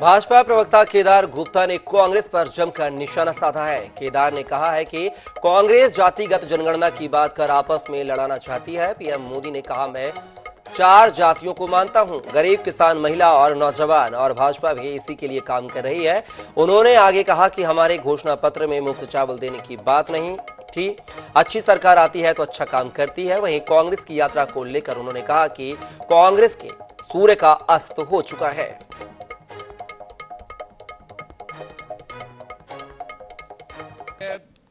भाजपा प्रवक्ता केदार गुप्ता ने कांग्रेस पर जमकर निशाना साधा है केदार ने कहा है कि कांग्रेस जातिगत जनगणना की बात कर आपस में लड़ाना चाहती है पीएम मोदी ने कहा मैं चार जातियों को मानता हूं गरीब किसान महिला और नौजवान और भाजपा भी इसी के लिए काम कर रही है उन्होंने आगे कहा कि हमारे घोषणा पत्र में मुफ्त चावल देने की बात नहीं थी अच्छी सरकार आती है तो अच्छा काम करती है वहीं कांग्रेस की यात्रा को लेकर उन्होंने कहा कि कांग्रेस के सूर्य का अस्त हो चुका है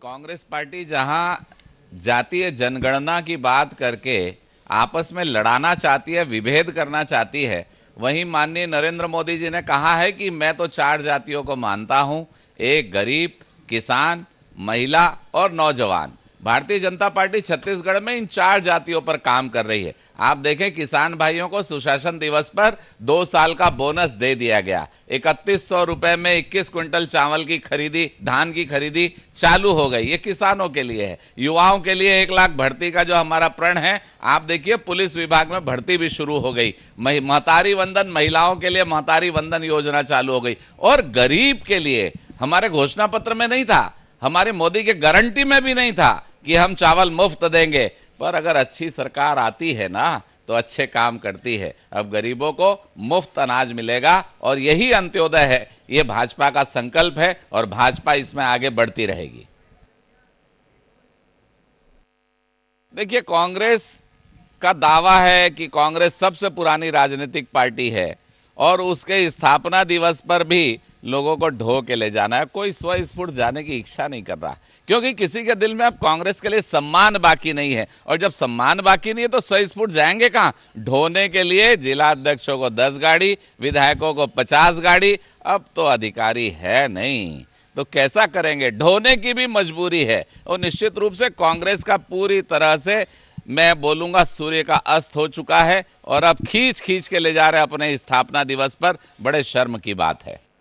कांग्रेस पार्टी जहां जातीय जनगणना की बात करके आपस में लड़ाना चाहती है विभेद करना चाहती है वहीं माननीय नरेंद्र मोदी जी ने कहा है कि मैं तो चार जातियों को मानता हूं एक गरीब किसान महिला और नौजवान भारतीय जनता पार्टी छत्तीसगढ़ में इन चार जातियों पर काम कर रही है आप देखें किसान भाइयों को सुशासन दिवस पर दो साल का बोनस दे दिया गया इकतीस सौ रुपए में 21 क्विंटल चावल की खरीदी धान की खरीदी चालू हो गई ये किसानों के लिए है युवाओं के लिए एक लाख भर्ती का जो हमारा प्रण है आप देखिए पुलिस विभाग में भर्ती भी शुरू हो गई महतारी वंदन महिलाओं के लिए महतारी वंदन योजना चालू हो गई और गरीब के लिए हमारे घोषणा पत्र में नहीं था हमारे मोदी के गारंटी में भी नहीं था कि हम चावल मुफ्त देंगे पर अगर अच्छी सरकार आती है ना तो अच्छे काम करती है अब गरीबों को मुफ्त अनाज मिलेगा और यही अंत्योदय है ये भाजपा का संकल्प है और भाजपा इसमें आगे बढ़ती रहेगी देखिए कांग्रेस का दावा है कि कांग्रेस सबसे पुरानी राजनीतिक पार्टी है और उसके स्थापना दिवस पर भी लोगों को ढो के ले जाना है कोई स्वस्फूर्त जाने की इच्छा नहीं कर रहा क्योंकि किसी के दिल में अब कांग्रेस के लिए सम्मान बाकी नहीं है और जब सम्मान बाकी नहीं है तो स्वस्फूर्त जाएंगे कहाँ ढोने के लिए जिला अध्यक्षों को दस गाड़ी विधायकों को पचास गाड़ी अब तो अधिकारी है नहीं तो कैसा करेंगे ढोने की भी मजबूरी है और निश्चित रूप से कांग्रेस का पूरी तरह से मैं बोलूंगा सूर्य का अस्त हो चुका है और अब खींच खींच के ले जा रहे अपने स्थापना दिवस पर बड़े शर्म की बात है